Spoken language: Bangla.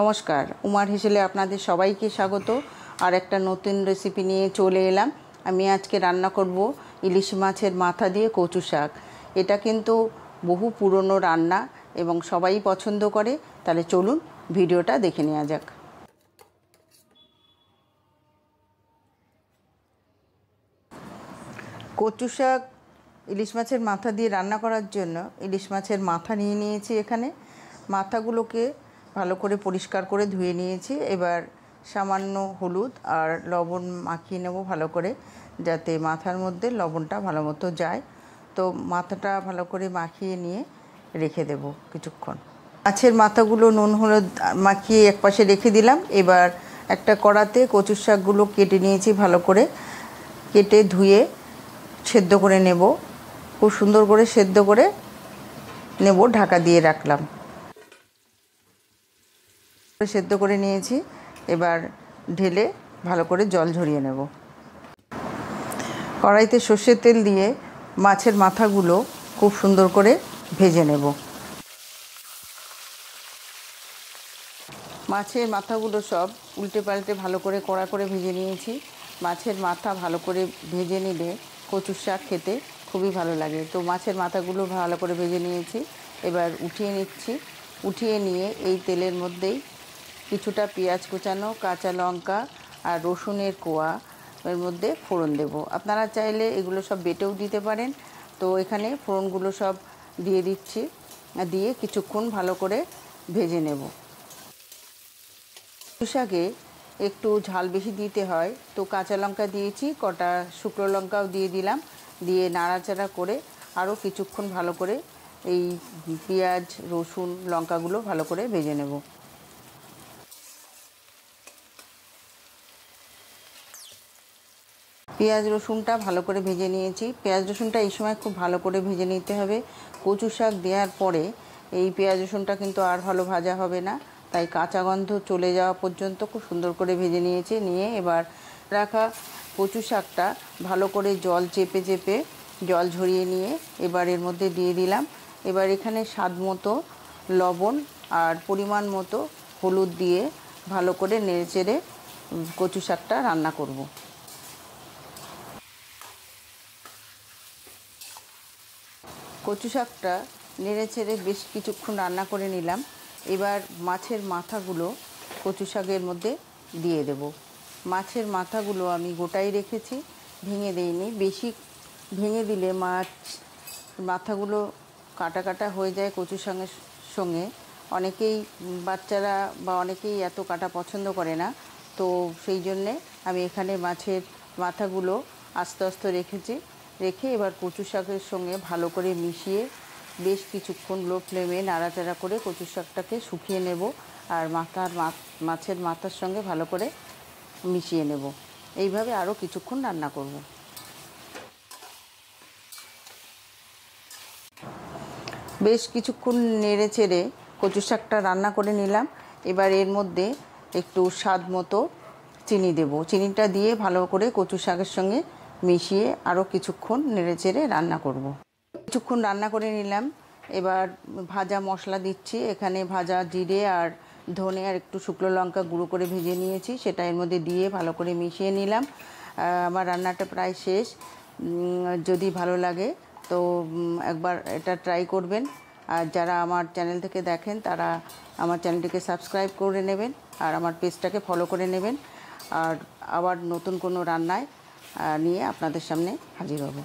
নমস্কার উমার হিসেলে আপনাদের সবাইকে স্বাগত আর একটা নতুন রেসিপি নিয়ে চলে এলাম আমি আজকে রান্না করব ইলিশ মাছের মাথা দিয়ে কচু শাক এটা কিন্তু বহু পুরনো রান্না এবং সবাই পছন্দ করে তাহলে চলুন ভিডিওটা দেখে নেওয়া যাক কচু শাক ইলিশ মাছের মাথা দিয়ে রান্না করার জন্য ইলিশ মাছের মাথা নিয়ে নিয়েছি এখানে মাথাগুলোকে ভালো করে পরিষ্কার করে ধুয়ে নিয়েছি এবার সামান্য হলুদ আর লবণ মাখিয়ে নেব ভালো করে যাতে মাথার মধ্যে লবণটা ভালো মতো যায় তো মাথাটা ভালো করে মাখিয়ে নিয়ে রেখে দেব কিছুক্ষণ মাছের মাথাগুলো নুন হলুদ মাখিয়ে একপাশে রেখে দিলাম এবার একটা কড়াতে কচুর শাকগুলো কেটে নিয়েছি ভালো করে কেটে ধুয়ে সেদ্ধ করে নেব খুব সুন্দর করে সেদ্ধ করে নেব ঢাকা দিয়ে রাখলাম সেদ্ধ করে নিয়েছি এবার ঢেলে ভালো করে জল ঝরিয়ে নেব কড়াইতে সর্ষের তেল দিয়ে মাছের মাথাগুলো খুব সুন্দর করে ভেজে নেব মাছের মাথাগুলো সব উল্টে পাল্টে ভালো করে কড়া করে ভেজে নিয়েছি মাছের মাথা ভালো করে ভেজে নিলে কচুর শাক খেতে খুবই ভালো লাগে তো মাছের মাথাগুলো ভালো করে ভেজে নিয়েছি এবার উঠিয়ে নিচ্ছি উঠিয়ে নিয়ে এই তেলের মধ্যেই কিছুটা পেঁয়াজ কুচানো কাঁচা লঙ্কা আর রসুনের কোয়া এর মধ্যে ফোড়ন দেব আপনারা চাইলে এগুলো সব বেটেও দিতে পারেন তো এখানে ফোড়নগুলো সব দিয়ে দিচ্ছি দিয়ে কিছুক্ষণ ভালো করে ভেজে নেব শাকে একটু ঝাল বেশি দিতে হয় তো কাঁচা লঙ্কা দিয়েছি কটা শুকনো লঙ্কাও দিয়ে দিলাম দিয়ে নাড়াচাড়া করে আরও কিছুক্ষণ ভালো করে এই পেঁয়াজ রসুন লঙ্কাগুলো ভালো করে ভেজে নেব পেঁয়াজ রসুনটা ভালো করে ভেজে নিয়েছি পেঁয়াজ রসুনটা এই সময় খুব ভালো করে ভেজে নিতে হবে কচু শাক দেওয়ার পরে এই পেঁয়াজ রসুনটা কিন্তু আর ভালো ভাজা হবে না তাই কাঁচা গন্ধ চলে যাওয়া পর্যন্ত খুব সুন্দর করে ভেজে নিয়েছি নিয়ে এবার রাখা কচু শাকটা ভালো করে জল চেপে চেপে জল ঝরিয়ে নিয়ে এবার এর মধ্যে দিয়ে দিলাম এবার এখানে স্বাদ মতো লবণ আর পরিমাণ মতো হলুদ দিয়ে ভালো করে নেড়ে চেড়ে কচু শাকটা রান্না করব কচু শাকটা নেড়ে ছেড়ে বেশ কিছুক্ষণ রান্না করে নিলাম এবার মাছের মাথাগুলো কচু শাকের মধ্যে দিয়ে দেব মাছের মাথাগুলো আমি গোটাই রেখেছি ভেঙে দিইনি বেশি ভেঙে দিলে মাছ মাথাগুলো কাটা কাটা হয়ে যায় কচু শাকের সঙ্গে অনেকেই বাচ্চারা বা অনেকেই এত কাটা পছন্দ করে না তো সেই জন্যে আমি এখানে মাছের মাথাগুলো আস্তে আস্তে রেখেছি রেখে এবার কচু শাকের সঙ্গে ভালো করে মিশিয়ে বেশ কিছুক্ষণ লো ফ্লেমে নাড়াচাড়া করে কচু শাকটাকে শুকিয়ে নেব আর মাথার মাছের মাথার সঙ্গে ভালো করে মিশিয়ে নেব এইভাবে আরও কিছুক্ষণ রান্না করব বেশ কিছুক্ষণ নেড়ে চেড়ে কচু শাকটা রান্না করে নিলাম এবার এর মধ্যে একটু স্বাদ মতো চিনি দেব চিনিটা দিয়ে ভালো করে কচু শাকের সঙ্গে মিশিয়ে আরও কিছুক্ষণ নেড়ে চেড়ে রান্না করব। কিছুক্ষণ রান্না করে নিলাম এবার ভাজা মশলা দিচ্ছি এখানে ভাজা জিরে আর ধনে আর একটু শুকনো লঙ্কা গুঁড়ো করে ভেজে নিয়েছি সেটা এর মধ্যে দিয়ে ভালো করে মিশিয়ে নিলাম আমার রান্নাটা প্রায় শেষ যদি ভালো লাগে তো একবার এটা ট্রাই করবেন আর যারা আমার চ্যানেল থেকে দেখেন তারা আমার চ্যানেলটিকে সাবস্ক্রাইব করে নেবেন আর আমার পেজটাকে ফলো করে নেবেন আর আবার নতুন কোনো রান্নায় নিয়ে আপনাদের সামনে হাজির হবো